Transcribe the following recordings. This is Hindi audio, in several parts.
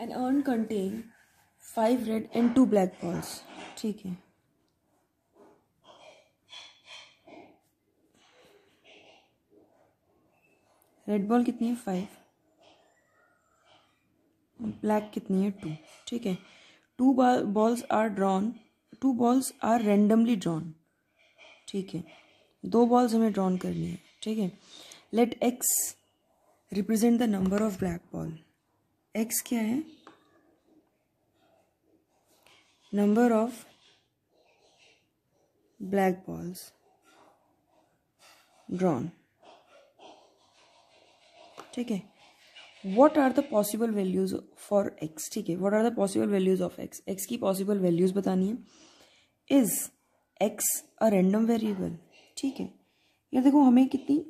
N urn contain five red and two black balls ठीक है रेड बॉल कितनी है फाइव ब्लैक कितनी है टू ठीक है two balls are drawn two balls are randomly drawn ठीक है दो बॉल्स हमें ड्रॉन करनी है ठीक है let X represent the number of black ball X क्या है number of black balls drawn ठीक है what are the possible values for X ठीक है what are the possible values of X X की पॉसिबल वैल्यूज बतानी है is X a random variable ठीक है यार देखो हमें कितनी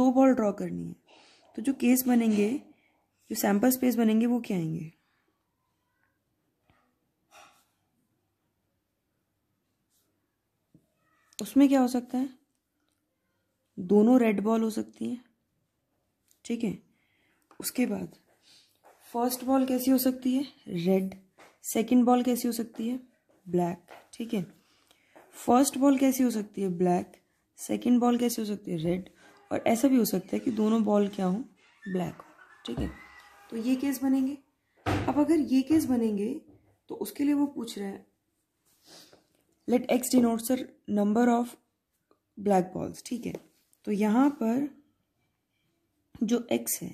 दो बॉल ड्रॉ करनी है तो जो केस बनेंगे जो सैंपल स्पेस बनेंगे वो क्या आएंगे उसमें क्या हो सकता है दोनों रेड बॉल हो सकती हैं ठीक है उसके बाद फर्स्ट बॉल कैसी हो सकती है रेड सेकंड बॉल कैसी हो सकती है ब्लैक ठीक है फर्स्ट बॉल कैसी हो सकती है ब्लैक सेकंड बॉल कैसी हो सकती है रेड और ऐसा भी हो सकता है कि दोनों बॉल क्या हो ब्लैक हो ठीक है तो ये केस बनेंगे अब अगर ये केस बनेंगे तो उसके लिए वो पूछ रहे हैं लेट एक्स डिनोट सर नंबर ऑफ ब्लैक बॉल्स ठीक है तो यहाँ पर जो एक्स है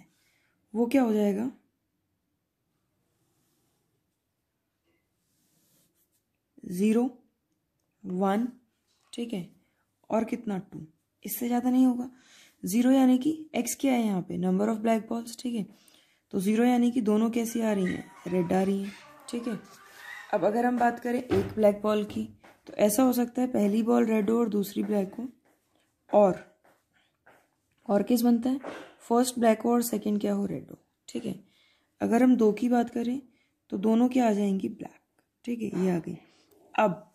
वो क्या हो जाएगा ज़ीरो वन ठीक है और कितना टू इससे ज़्यादा नहीं होगा ज़ीरो यानी कि एक्स क्या है यहाँ पे नंबर ऑफ ब्लैक बॉल्स ठीक है तो ज़ीरो यानी कि दोनों कैसी आ रही हैं रेड आ रही हैं ठीक है अब अगर हम बात करें एक ब्लैक बॉल की तो ऐसा हो सकता है पहली बॉल रेड हो और दूसरी ब्लैक हो और और किस बनता है फर्स्ट ब्लैक हो और सेकेंड क्या हो रेड हो ठीक है अगर हम दो की बात करें तो दोनों क्या आ जाएंगी ब्लैक ठीक है ये आ गई अब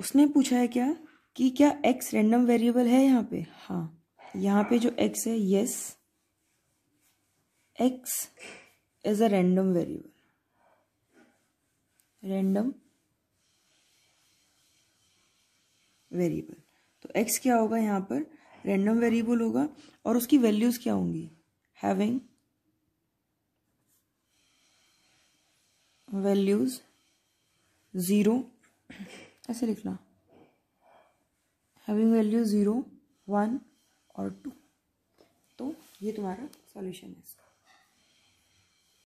उसने पूछा है क्या कि क्या एक्स रेंडम वेरिएबल है यहाँ पे हाँ यहाँ पे जो एक्स है yes x is a random variable. Random variable तो x क्या होगा यहाँ पर रेंडम वेरिएबल होगा और उसकी वैल्यूज क्या होंगी हैविंग वैल्यूज ज़ीरो ऐसे लिखना हैविंग वैल्यू ज़ीरो वन और टू तो ये तुम्हारा सॉल्यूशन है इसका